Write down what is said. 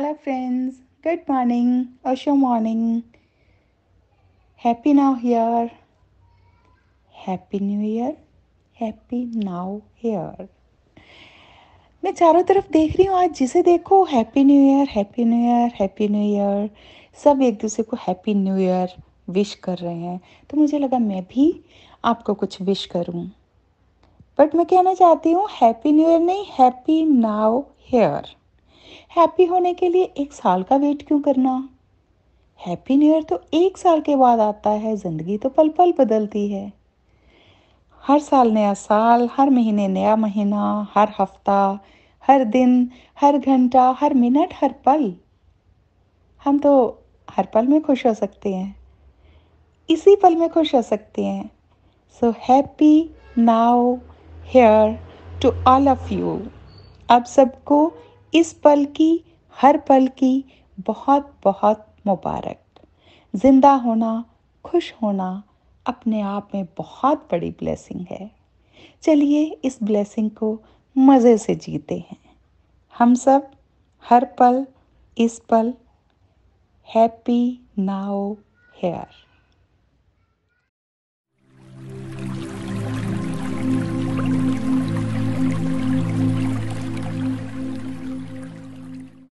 hello friends good morning अशो morning happy now now happy new year happy now here मैं चारों तरफ देख रही हूँ आज जिसे देखो happy new year happy new year happy new year सब एक दूसरे को हैप्पी न्यू ईयर विश कर रहे हैं तो मुझे लगा मैं भी आपको कुछ विश करूँ बट मैं कहना चाहती हूँ हैप्पी न्यू ईयर नहीं हैप्पी नाउ हेयर हैप्पी होने के लिए एक साल का वेट क्यों करना हैप्पी न्यू ईयर तो एक साल के बाद आता है ज़िंदगी तो पल पल बदलती है हर साल नया साल हर महीने नया महीना हर हफ्ता हर दिन हर घंटा हर मिनट हर पल हम तो हर पल में खुश हो सकते हैं इसी पल में खुश हो सकते हैं so happy now here to all of you आप सबको इस पल की हर पल की बहुत बहुत मुबारक ज़िंदा होना खुश होना अपने आप में बहुत बड़ी ब्लेसिंग है चलिए इस ब्लेसिंग को मज़े से जीते हैं हम सब हर पल इस पल हैप्पी नाउ हेयर